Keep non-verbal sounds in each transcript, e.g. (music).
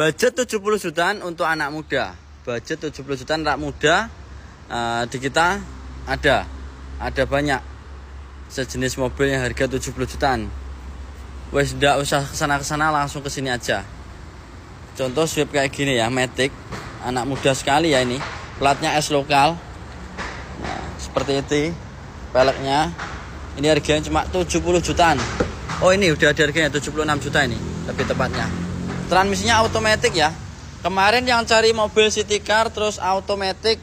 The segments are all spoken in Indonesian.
budget 70 jutaan untuk anak muda budget 70 jutaan anak muda uh, di kita ada ada banyak sejenis mobil yang harga 70 jutaan wes tidak usah kesana kesana langsung ke sini aja contoh sweep kayak gini ya Matic anak muda sekali ya ini platnya S lokal nah, seperti itu peleknya ini harganya cuma 70 jutaan oh ini udah ada harganya 76 juta ini lebih tepatnya transmisinya otomatis ya kemarin yang cari mobil city car terus otomatis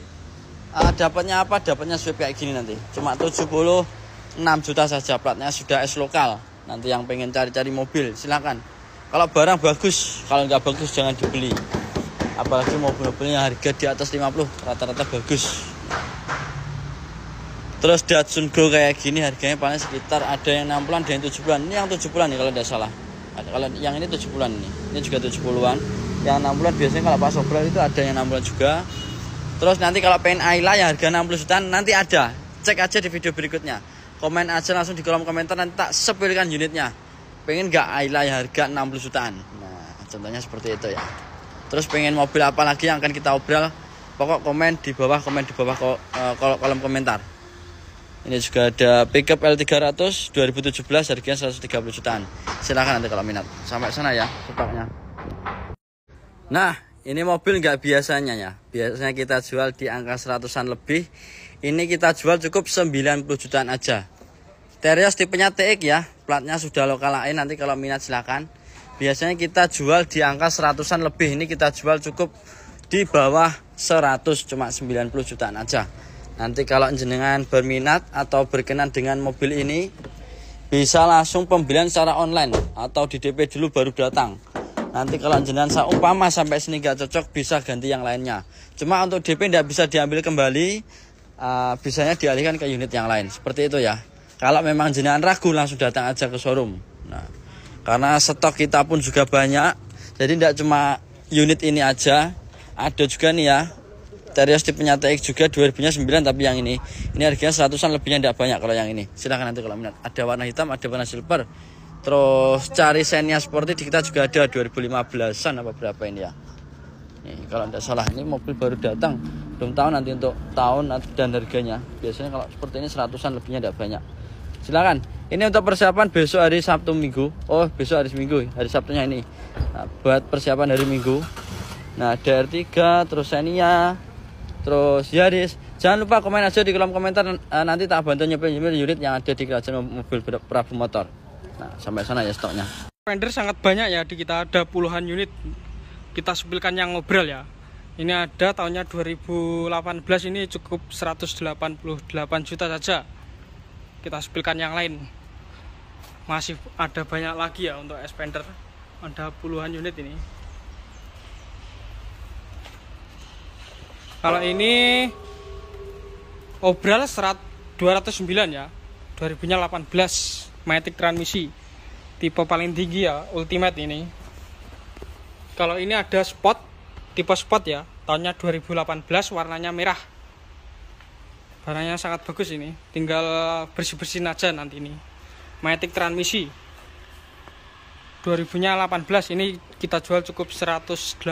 uh, eh, dapatnya apa dapatnya sweep kayak gini nanti cuma 76 juta saja platnya sudah S lokal nanti yang pengen cari-cari mobil silahkan kalau barang bagus kalau nggak bagus jangan dibeli apalagi mobil-mobilnya harga di atas 50 rata-rata bagus terus Datsun Go kayak gini harganya paling sekitar ada yang 6 bulan ada yang 7 bulan ini yang tujuh bulan nih kalau tidak salah kalau yang ini 7 bulan nih ini juga 7 bulan yang 6 bulan biasanya kalau pas obrol itu ada yang 6 bulan juga terus nanti kalau pengen Ayla yang harga 60 jutaan nanti ada cek aja di video berikutnya komen aja langsung di kolom komentar nanti tak sepilkan unitnya pengen gak Ayla yang harga 60 jutaan nah contohnya seperti itu ya terus pengen mobil apa lagi yang akan kita obrol pokok komen di bawah komen di bawah eh, kol kolom komentar ini juga ada pickup L300 2017 harganya 130 jutaan. Silahkan nanti kalau minat. Sampai sana ya stoknya. Nah, ini mobil nggak biasanya ya. Biasanya kita jual di angka 100-an lebih. Ini kita jual cukup 90 jutaan aja. Terios tipenya TX ya. Platnya sudah lokal lain nanti kalau minat silahkan. Biasanya kita jual di angka 100-an lebih. Ini kita jual cukup di bawah 100 cuma 90 jutaan aja. Nanti kalau jenengan berminat atau berkenan dengan mobil ini bisa langsung pembelian secara online atau di DP dulu baru datang. Nanti kalau jenengan saya umpama sampai sini gak cocok bisa ganti yang lainnya. Cuma untuk DP tidak bisa diambil kembali, uh, bisanya dialihkan ke unit yang lain. Seperti itu ya. Kalau memang jenengan ragu langsung datang aja ke showroom. Nah, karena stok kita pun juga banyak, jadi tidak cuma unit ini aja, ada juga nih ya Terios tipe nyata X juga 2009 tapi yang ini. Ini harganya seratusan lebihnya tidak banyak kalau yang ini. Silahkan nanti kalau minat. Ada warna hitam, ada warna silver. Terus cari sennya sporty di kita juga ada 2015-an apa berapa ini ya. Nih, kalau tidak salah ini mobil baru datang. Belum tahu nanti untuk tahun dan harganya. Biasanya kalau seperti ini seratusan lebihnya tidak banyak. silahkan Ini untuk persiapan besok hari Sabtu Minggu. Oh, besok hari Minggu, hari Sabtunya ini. Nah, buat persiapan hari Minggu. Nah, DR3 terus Xenia terus ya Riz jangan lupa komen aja di kolom komentar eh, nanti tak bantu nyepil-nyepil unit yang ada di kerajaan mobil Prabu Motor nah sampai sana ya stoknya Fender sangat banyak ya di kita ada puluhan unit kita sepilkan yang ngobrol ya ini ada tahunnya 2018 ini cukup 188 juta saja kita sepilkan yang lain masih ada banyak lagi ya untuk spender. ada puluhan unit ini Kalau ini obral serat 209 ya. 2018 Matic transmisi. Tipe paling tinggi ya, ultimate ini. Kalau ini ada spot, tipe spot ya. Tahunnya 2018 warnanya merah. Warnanya sangat bagus ini. Tinggal bersih-bersihin aja nanti ini. Matic transmisi 2018 ini kita jual cukup 187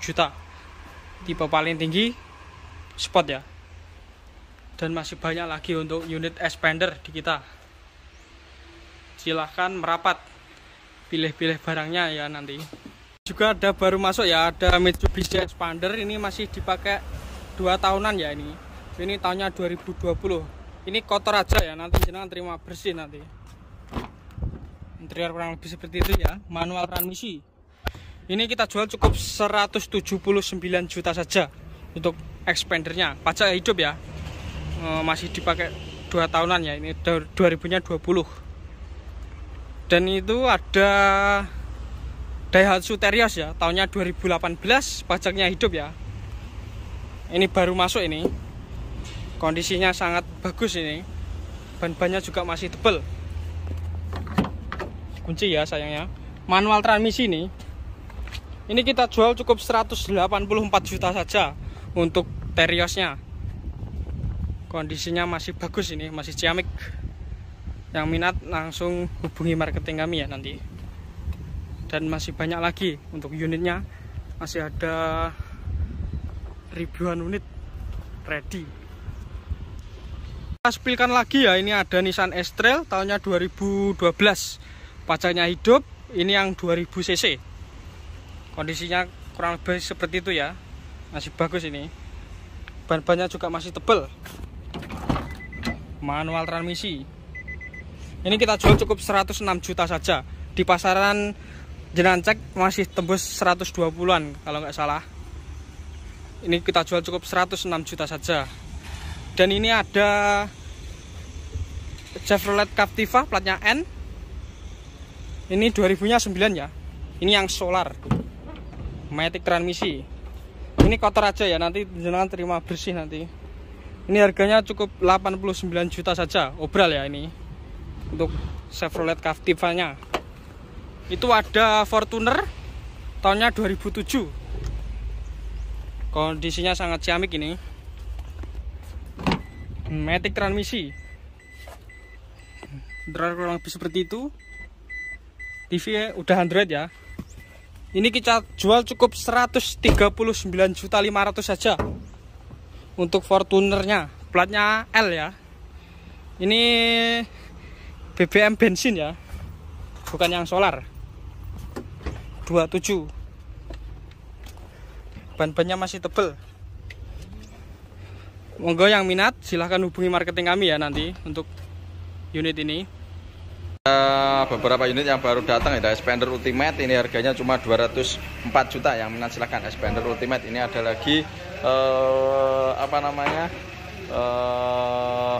juta tipe paling tinggi spot ya dan masih banyak lagi untuk unit expander di kita silahkan merapat pilih-pilih barangnya ya nanti juga ada baru masuk ya ada Mitsubishi Expander ini masih dipakai dua tahunan ya ini ini tahunnya 2020 ini kotor aja ya nanti jangan terima bersih nanti interior kurang lebih seperti itu ya manual transmisi ini kita jual cukup 179 juta saja untuk expandernya pajak hidup ya e, masih dipakai 2 tahunan ya ini 2020 dan itu ada Daihatsu Terios ya tahunnya 2018 pajaknya hidup ya ini baru masuk ini kondisinya sangat bagus ini ban-bannya juga masih tebal kunci ya sayangnya manual transmisi ini ini kita jual cukup 184 juta saja untuk teriosnya kondisinya masih bagus ini masih ciamik yang minat langsung hubungi marketing kami ya nanti dan masih banyak lagi untuk unitnya masih ada ribuan unit ready kita spilkan lagi ya ini ada Nissan Estrel tahunnya 2012 pajaknya hidup ini yang 2000 cc kondisinya kurang lebih seperti itu ya masih bagus ini ban-bannya juga masih tebal manual transmisi ini kita jual cukup 106 juta saja di pasaran jenan cek masih tembus 120-an kalau nggak salah ini kita jual cukup 106 juta saja dan ini ada Chevrolet Captiva platnya N ini 2009 ya ini yang solar Matic transmisi ini kotor aja ya nanti jangan terima bersih nanti ini harganya cukup 89 juta saja obral ya ini untuk Chevrolet Captiva-nya itu ada Fortuner tahunnya 2007 kondisinya sangat ciamik ini Matic transmisi Drone kurang lebih seperti itu TV udah Android ya ini kita jual cukup 139 juta 139.500 saja untuk Fortunernya. Platnya L ya. Ini BBM bensin ya. Bukan yang solar. 27. Ban-bannya masih tebel. Monggo yang minat silahkan hubungi marketing kami ya nanti untuk unit ini. Eh, beberapa unit yang baru datang ada Spender Ultimate ini harganya cuma 204 juta yang minat silahkan Expander Ultimate ini ada lagi uh, apa namanya uh,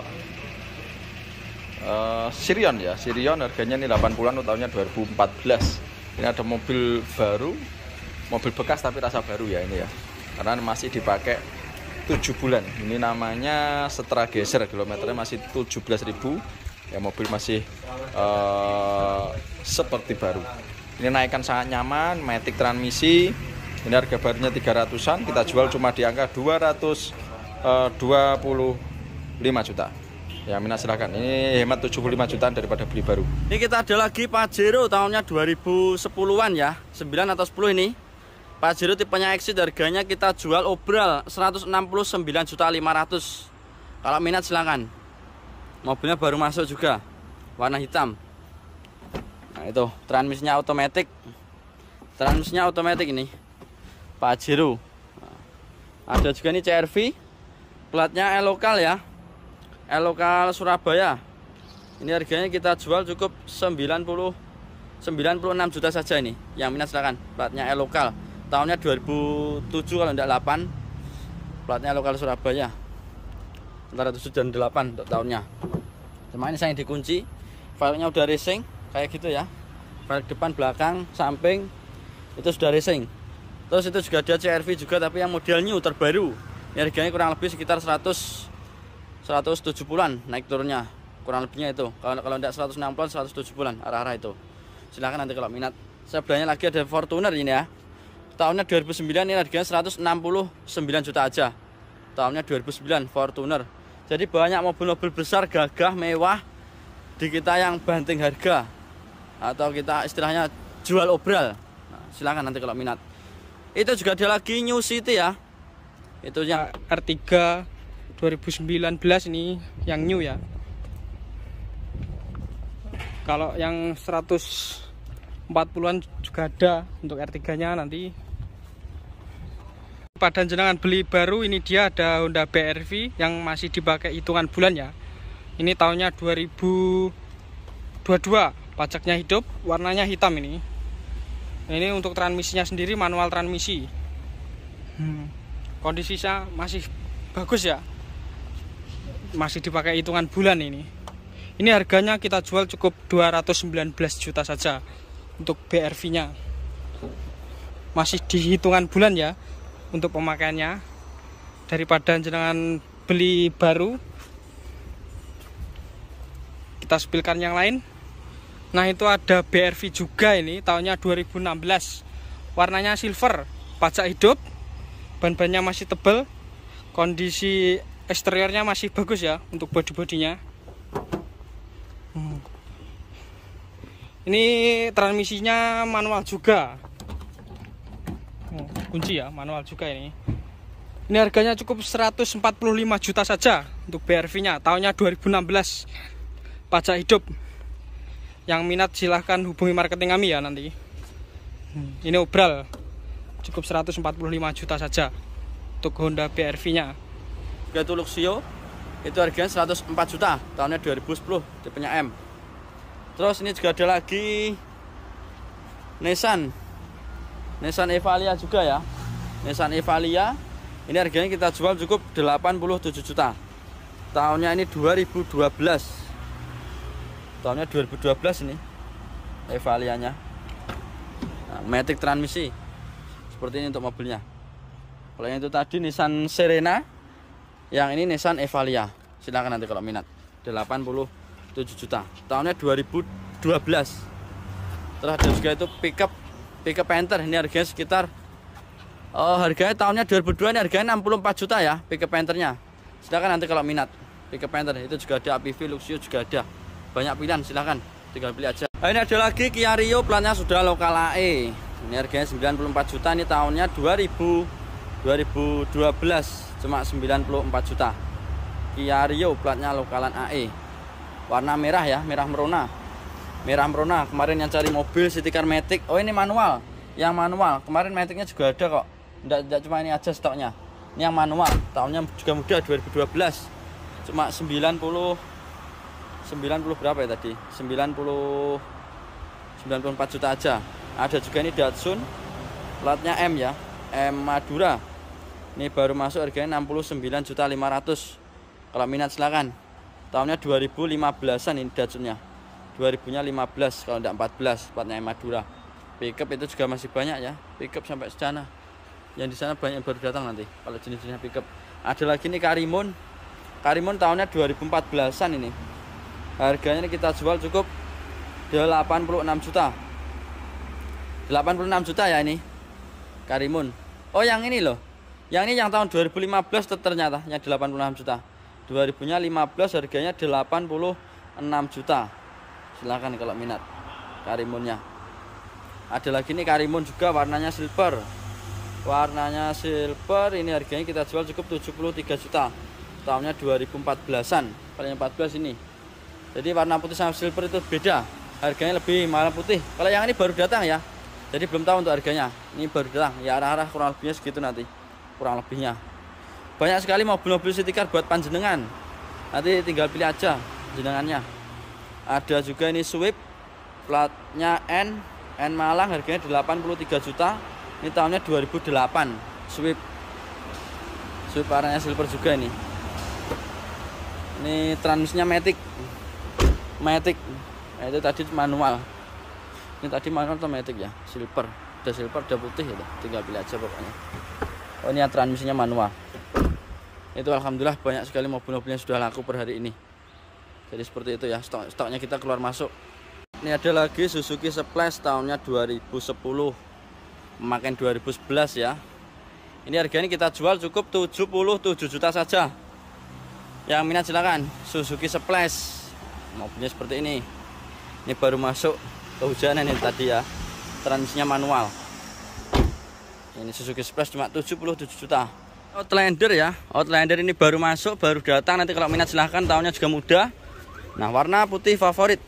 uh, Sirion ya Sirion harganya ini 80an tahunnya 2014 ini ada mobil baru mobil bekas tapi rasa baru ya ini ya karena masih dipakai 7 bulan ini namanya setra geser kilometernya masih 17.000 ya mobil masih uh, seperti baru ini naikkan sangat nyaman Matic transmisi ini harga barunya 300an kita jual cuma di angka 225 eh, juta ya minat silahkan ini hemat 75 jutaan daripada beli baru ini kita ada lagi Pajero tahunnya 2010an ya 9 atau 10 ini Pajero tipenya exit harganya kita jual obral 169 juta 500 kalau minat silahkan mobilnya baru masuk juga warna hitam nah itu transmisinya otomatis transmisinya otomatis ini Pajero nah, ada juga ini CRV platnya E lokal ya E lokal Surabaya ini harganya kita jual cukup 90 96 juta saja ini yang minat silakan platnya E lokal tahunnya 2007 kalau tidak 8 platnya lokal Surabaya antara 7 dan 8 untuk tahunnya cuma ini saya dikunci filenya udah racing kayak gitu ya file depan belakang samping itu sudah racing terus itu juga ada CRV juga tapi yang model new terbaru ini harganya kurang lebih sekitar 100 170-an naik turunnya kurang lebihnya itu kalau kalau tidak 160 170-an arah-arah itu silahkan nanti kalau minat Saya sebelahnya lagi ada Fortuner ini ya tahunnya 2009 ini harganya 169 juta aja tahunnya 2009 Fortuner jadi banyak mobil-mobil besar gagah mewah di kita yang banting harga atau kita istilahnya jual obral nah, silahkan nanti kalau minat itu juga ada lagi New City ya itu yang R3 2019 ini yang new ya kalau yang 140-an juga ada untuk R3 nya nanti pada jenengan beli baru ini dia ada Honda BRV yang masih dipakai hitungan bulan ya ini tahunnya 2022 pajaknya hidup warnanya hitam ini ini untuk transmisinya sendiri manual transmisi hmm, kondisinya masih bagus ya masih dipakai hitungan bulan ini ini harganya kita jual cukup 219 juta saja untuk BRV nya masih dihitungan bulan ya untuk pemakaiannya daripada jenengan beli baru kita spilkan yang lain nah itu ada BRV juga ini tahunnya 2016 warnanya silver pajak hidup ban-bannya masih tebal kondisi eksteriornya masih bagus ya untuk bodi bodinya hmm. ini transmisinya manual juga kunci ya manual juga ini ini harganya cukup 145 juta saja untuk BRV nya tahunnya 2016 pajak hidup yang minat silahkan hubungi marketing kami ya nanti hmm, ini obral cukup 145 juta saja untuk Honda BRV nya itu Luxio itu harganya 104 juta tahunnya 2010 tipenya M terus ini juga ada lagi Nissan Nissan Evalia juga ya Nissan Evalia ini harganya kita jual cukup 87 juta tahunnya ini 2012 tahunnya 2012 ini Evalianya nah, Matic transmisi seperti ini untuk mobilnya kalau yang itu tadi Nissan Serena yang ini Nissan Evalia silahkan nanti kalau minat 87 juta tahunnya 2012 terus ada juga itu pickup PK Panther ini harganya sekitar uh, harganya tahunnya 2002 ini harganya 64 juta ya PK Panthernya silahkan nanti kalau minat PK Panther itu juga ada APV Luxio juga ada banyak pilihan silahkan tinggal pilih aja nah, ini ada lagi Kia Rio platnya sudah lokal AE ini harganya 94 juta ini tahunnya 2000 2012 cuma 94 juta Kia Rio platnya lokalan AE warna merah ya merah merona merah merona kemarin yang cari mobil car matic oh ini manual yang manual kemarin maticnya juga ada kok tidak cuma ini aja stoknya ini yang manual tahunnya juga muda 2012 cuma 90 90 berapa ya tadi 90 94 juta aja ada juga ini Datsun platnya M ya M Madura ini baru masuk harganya 69 juta 500 kalau minat silakan. tahunnya 2015an ini Datsunnya 2000-nya 15 kalau tidak 14 platnya Madura. Pickup itu juga masih banyak ya. Pickup sampai sana. Yang di sana banyak yang baru datang nanti kalau jenis-jenisnya pickup. Ada lagi nih Karimun. Karimun tahunnya 2014-an ini. Harganya ini kita jual cukup 86 juta. 86 juta ya ini. Karimun. Oh, yang ini loh. Yang ini yang tahun 2015 ternyata yang 86 juta. 2015 lima belas harganya 86 juta silahkan kalau minat karimunnya ada lagi nih karimun juga warnanya silver warnanya silver ini harganya kita jual cukup 73 juta tahunnya 2014an paling 14 ini jadi warna putih sama silver itu beda harganya lebih mahal putih kalau yang ini baru datang ya jadi belum tahu untuk harganya ini baru datang ya arah-arah kurang lebihnya segitu nanti kurang lebihnya banyak sekali mobil-mobil stiker buat panjenengan nanti tinggal pilih aja jenengannya ada juga ini sweep platnya N N Malang harganya 83 juta ini tahunnya 2008 sweep sweep warnanya silver juga ini ini transmisinya Matic Matic nah, itu tadi manual ini tadi manual atau Matic ya silver ada silver ada putih ya tinggal pilih aja pokoknya oh ini transmisinya manual itu alhamdulillah banyak sekali mobil mobilnya sudah laku per hari ini jadi seperti itu ya stok stoknya kita keluar masuk ini ada lagi Suzuki Splash tahunnya 2010 makin 2011 ya ini harganya kita jual cukup 77 juta saja yang minat silakan Suzuki Splash mobilnya seperti ini ini baru masuk kehujanan ini tadi ya transisinya manual ini Suzuki Splash cuma 77 juta Outlander ya Outlander ini baru masuk baru datang nanti kalau minat silahkan tahunnya juga mudah Nah warna putih favorit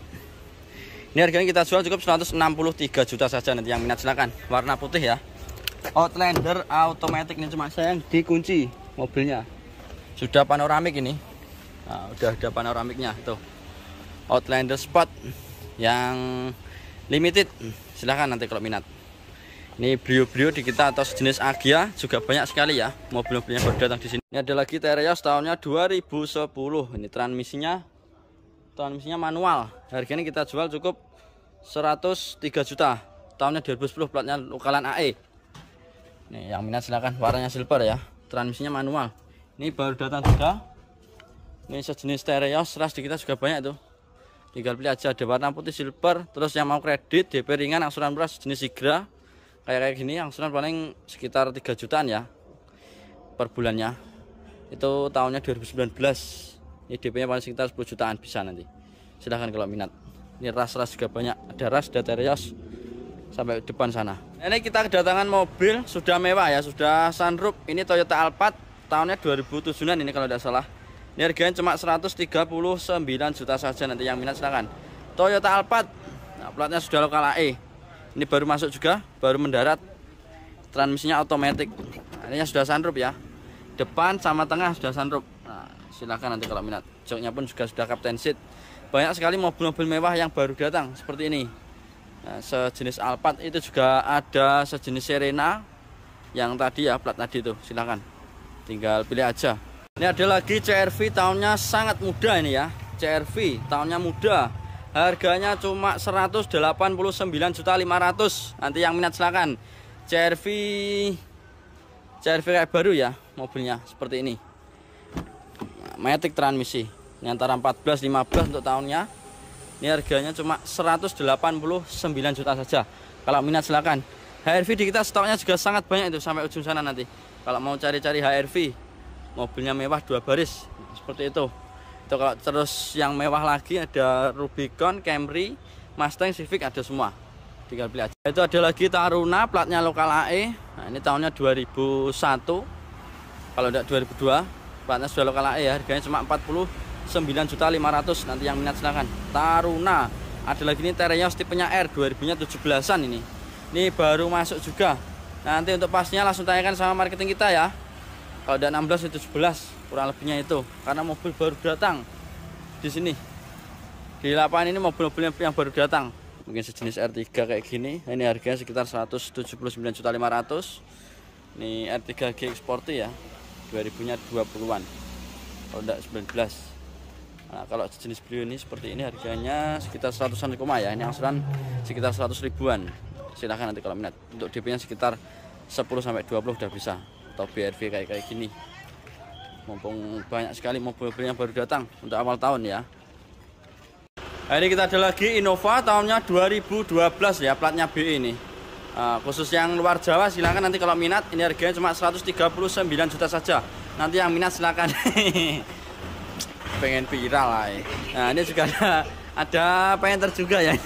Ini harganya kita jual cukup 163 juta saja nanti yang minat silakan Warna putih ya Outlander automatic ini cuma saya yang dikunci mobilnya Sudah panoramik ini nah, Udah ada panoramiknya tuh Outlander Sport yang limited silahkan nanti kalau minat ini brio-brio di kita atau sejenis Agia juga banyak sekali ya mobil mobilnya berdatang di sini. Ini ada lagi Terios tahunnya 2010. Ini transmisinya transmisinya manual harganya kita jual cukup 103 juta tahunnya 2010 platnya lokalan AE nih yang minat silahkan warnanya silver ya transmisinya manual ini baru datang juga ini sejenis stereo seras di kita juga banyak tuh tinggal pilih aja ada warna putih silver terus yang mau kredit DP ringan angsuran murah sejenis sigra kayak kayak gini angsuran paling sekitar 3 jutaan ya per bulannya itu tahunnya 2019 ini DP-nya paling sekitar 10 jutaan bisa nanti. Silahkan kalau minat. Ini ras-ras juga banyak. Ada ras, ada terios sampai depan sana. Ini kita kedatangan mobil sudah mewah ya, sudah sunroof. Ini Toyota Alphard tahunnya 2007 ini kalau tidak salah. Ini harganya cuma 139 juta saja nanti yang minat silahkan. Toyota Alphard. Nah, platnya sudah lokal AE. Ini baru masuk juga, baru mendarat. Transmisinya otomatis. Nah, ini sudah sunroof ya. Depan sama tengah sudah sunroof silahkan nanti kalau minat joknya pun juga sudah kapten seat banyak sekali mobil-mobil mewah yang baru datang seperti ini nah, sejenis Alphard itu juga ada sejenis Serena yang tadi ya plat tadi itu silahkan tinggal pilih aja ini ada lagi CRV tahunnya sangat muda ini ya CRV tahunnya muda harganya cuma 189.500 nanti yang minat silahkan CRV CRV kayak baru ya mobilnya seperti ini Matic transmisi ini antara 14 15 untuk tahunnya ini harganya cuma 189 juta saja kalau minat silahkan HRV di kita stoknya juga sangat banyak itu sampai ujung sana nanti kalau mau cari-cari HRV mobilnya mewah dua baris seperti itu itu kalau terus yang mewah lagi ada Rubicon, Camry, Mustang, Civic ada semua tinggal pilih aja itu ada lagi Taruna platnya lokal AE nah, ini tahunnya 2001 kalau tidak 2002 Batas sudah lokal AE ya harganya cuma 49 juta 500 nanti yang minat silahkan Taruna ada lagi ini Tereos tipenya R 2017 an ini ini baru masuk juga nanti untuk pasnya langsung tanyakan sama marketing kita ya kalau udah 16 itu 17 kurang lebihnya itu karena mobil baru datang di sini di lapangan ini mobil-mobil yang baru datang mungkin sejenis R3 kayak gini ini harganya sekitar 179.500 ini R3 GX Sporty ya 2000-nya 20-an. Kalau tidak 19. Nah, kalau jenis beliau ini seperti ini harganya sekitar 100an koma ya. Ini angsuran sekitar 100 ribuan. Silahkan nanti kalau minat. Untuk DP-nya sekitar 10 20 udah bisa. Atau BRV kayak kayak gini. Mumpung banyak sekali mobil-mobil yang baru datang untuk awal tahun ya. Nah, ini kita ada lagi Innova tahunnya 2012 ya, platnya B ini. Ah, khusus yang luar Jawa silahkan nanti kalau minat ini harganya cuma 139 juta saja nanti yang minat silahkan (laughs) pengen viral lah ya. nah ini juga ada ada painter juga ya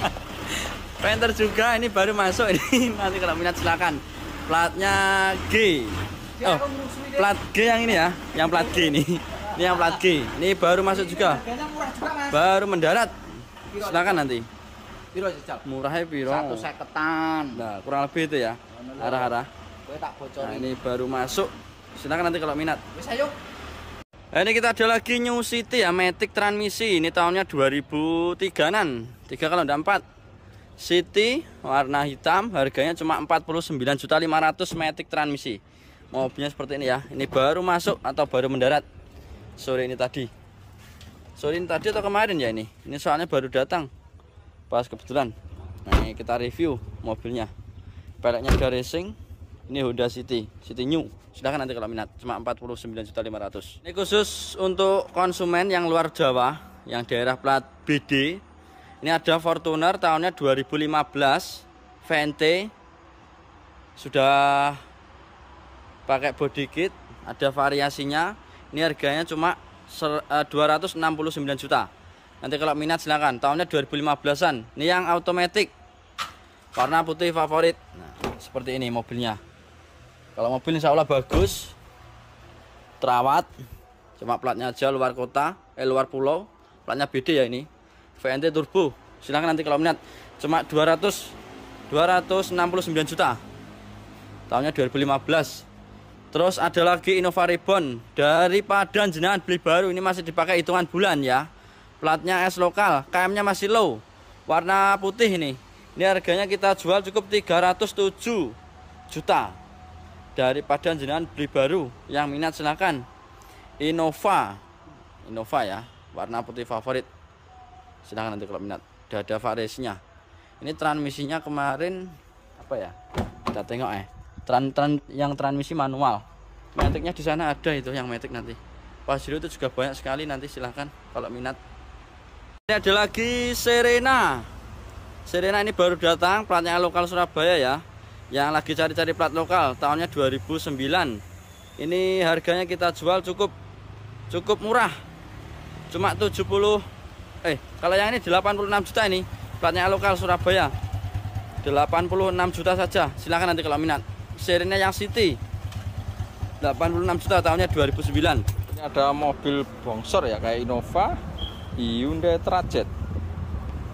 (laughs) painter juga ini baru masuk (laughs) ini nanti kalau minat silahkan platnya G oh plat G yang ini ya yang plat G ini ini yang plat G ini baru masuk juga baru mendarat silahkan nanti Piro jajal? Murahnya piro? Satu seketan. Nah, kurang lebih itu ya. Arah-arah. Gue tak bocorin. Nah, ini baru masuk. Silakan nanti kalau minat. Wis ayo. Nah, ini kita ada lagi New City ya, Matic transmisi. Ini tahunnya 2003-an. tiga kalau enggak empat, City warna hitam harganya cuma 49.500 Matic transmisi mobilnya seperti ini ya ini baru masuk atau baru mendarat sore ini tadi sore ini tadi atau kemarin ya ini ini soalnya baru datang pas kebetulan nah ini kita review mobilnya peleknya udah racing ini Honda City City New silahkan nanti kalau minat cuma 49.500 ini khusus untuk konsumen yang luar Jawa yang daerah plat BD ini ada Fortuner tahunnya 2015 VNT. sudah pakai body kit ada variasinya ini harganya cuma 269 eh, juta Nanti kalau minat silahkan. Tahunnya 2015-an. Ini yang automatic Warna putih favorit. Nah, seperti ini mobilnya. Kalau mobil insya Allah bagus. Terawat. Cuma platnya aja luar kota. Eh, luar pulau. Platnya BD ya ini. VNT Turbo. Silahkan nanti kalau minat. Cuma 200 269 juta. Tahunnya 2015. Terus ada lagi Innova Ribbon dari Padang jenengan beli baru ini masih dipakai hitungan bulan ya. Platnya S lokal, KM-nya masih low. Warna putih ini. Ini harganya kita jual cukup 307 juta. Daripada jenengan beli baru, yang minat silahkan. Innova. Innova ya, warna putih favorit. Silahkan nanti kalau minat. ada variasinya Ini transmisinya kemarin apa ya? Kita tengok eh. Tran, tran yang transmisi manual. metiknya di sana ada itu yang metik nanti. pasir itu juga banyak sekali nanti silahkan kalau minat ini ada lagi Serena. Serena ini baru datang, platnya lokal Surabaya ya. Yang lagi cari-cari plat lokal, tahunnya 2009. Ini harganya kita jual cukup cukup murah. Cuma 70 eh kalau yang ini 86 juta ini, platnya lokal Surabaya. 86 juta saja. Silahkan nanti kalau minat. Serena yang City. 86 juta tahunnya 2009. Ini ada mobil bongsor ya kayak Innova Hyundai Trajet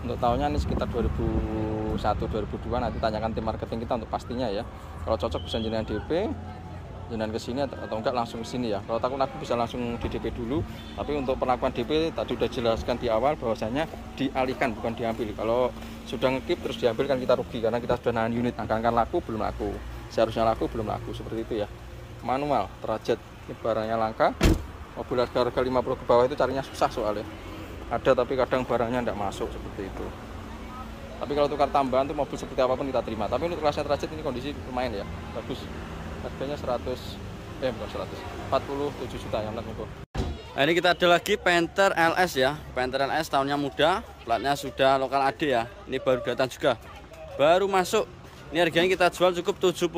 untuk tahunnya ini sekitar 2001 2002 nanti tanyakan tim marketing kita untuk pastinya ya kalau cocok bisa jenengan DP jenengan ke sini atau enggak langsung ke sini ya kalau takut aku bisa langsung di DP dulu tapi untuk perlakuan DP tadi udah jelaskan di awal bahwasanya dialihkan bukan diambil kalau sudah ngekip terus diambil kan kita rugi karena kita sudah nahan unit nah, angka-angka laku belum laku seharusnya laku belum laku seperti itu ya manual trajet ini barangnya langka mobil harga-harga 50 ke bawah itu carinya susah soalnya ada tapi kadang barangnya tidak masuk seperti itu tapi kalau tukar tambahan tuh mobil seperti apapun kita terima tapi untuk kelasnya transit ini kondisi lumayan ya bagus harganya 100 eh bukan 100 47 juta yang itu nah, ini kita ada lagi Panther LS ya Panther LS tahunnya muda platnya sudah lokal AD ya ini baru datang juga baru masuk ini harganya kita jual cukup 79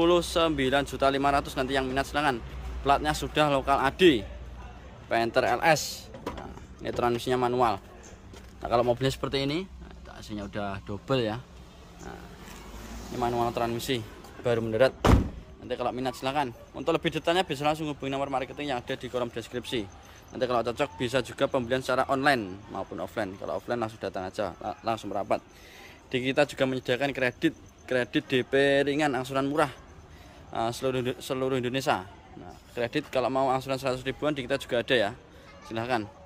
juta 500 nanti yang minat Sedangkan platnya sudah lokal AD Panther LS ini transmisinya manual nah kalau mobilnya seperti ini hasilnya udah double ya nah, ini manual transmisi baru mendarat nanti kalau minat silahkan untuk lebih detailnya bisa langsung hubungi nomor marketing yang ada di kolom deskripsi nanti kalau cocok bisa juga pembelian secara online maupun offline kalau offline langsung datang aja langsung merapat di kita juga menyediakan kredit kredit DP ringan angsuran murah ah, seluruh seluruh Indonesia nah, kredit kalau mau angsuran 100 ribuan di kita juga ada ya silahkan